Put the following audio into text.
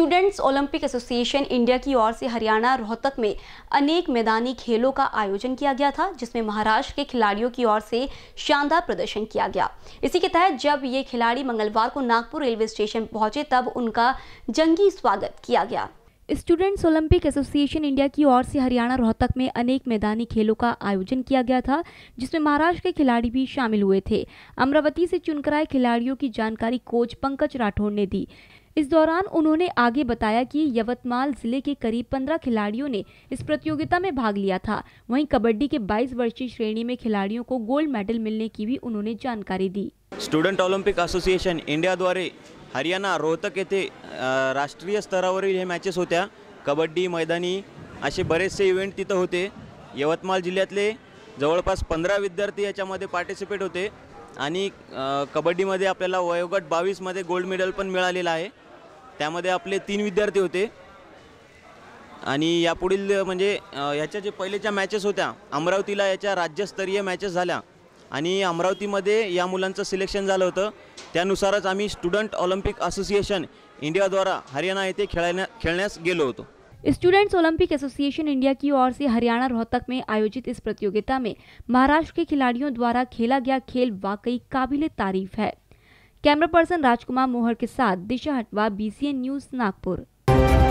students Olympic association India की ओर से हरियाणा रोहतक में अनेक मैदानी खेलों का आयोजन किया गया था जिसमें महाराष्ट्र के खिलाड़ियों की ओर से शानदार प्रदर्शन किया गया इसी के तहत जब ये खिलाड़ी मंगलवार को नागपुर रेलवे स्टेशन पहुंचे तब उनका जंगी स्वागत किया गया स्टूडेंट्स ओलंपिक एसोसिएशन इंडिया की ओर से हरियाणा रोहतक में अनेक मैदानी खेलों का आयोजन किया गया था जिसमें महाराष्ट्र के खिलाड़ी भी शामिल हुए थे अमरावती से चुनकर आए खिलाड़ियों की जानकारी कोच पंकज राठौर ने दी इस दौरान उन्होंने आगे बताया कि यवतमाल जिले के करीब 15 खिलाड़ियों ने इस प्रतियोगिता में भाग लिया था वहीं कबड्डी के 22 वर्षीय श्रेणी में खिलाड़ियों को गोल्ड मेडल मिलने की भी उन्होंने जानकारी दी स्टूडेंट ओलंपिक एसोसिएशन इंडिया द्वारे हरियाणा रोहतक ये राष्ट्रीय स्तरा वे मैचेस होत्या कबड्डी मैदानी अरेचसे बरेचसे इव्हेंट होते यवतमाल जिहतले जवरपास पंद्रह विद्यार्थी हमें पार्टिसिपेट होते आणि कबड्डीमध्ये आपल्याला वयोगट बावीसमध्ये गोल्ड मेडल पण मिळालेलं आहे त्यामध्ये आपले तीन विद्यार्थी होते आणि यापुढील म्हणजे याच्या जे पहिलेच्या मॅचेस होत्या अमरावतीला याच्या राज्यस्तरीय मॅचेस झाल्या आणि अमरावतीमध्ये या मुलांचं सिलेक्शन झालं होतं त्यानुसारच आम्ही स्टुडंट ऑलिम्पिक असोसिएशन इंडियाद्वारा हरियाणा येथे खेळण्या खेळण्यास गेलो होतो स्टूडेंट्स ओलंपिक एसोसिएशन इंडिया की ओर से हरियाणा रोहतक में आयोजित इस प्रतियोगिता में महाराष्ट्र के खिलाड़ियों द्वारा खेला गया खेल वाकई काबिल तारीफ है कैमरा पर्सन राजकुमार मोहर के साथ दिशा हटवा बीसीएन न्यूज नागपुर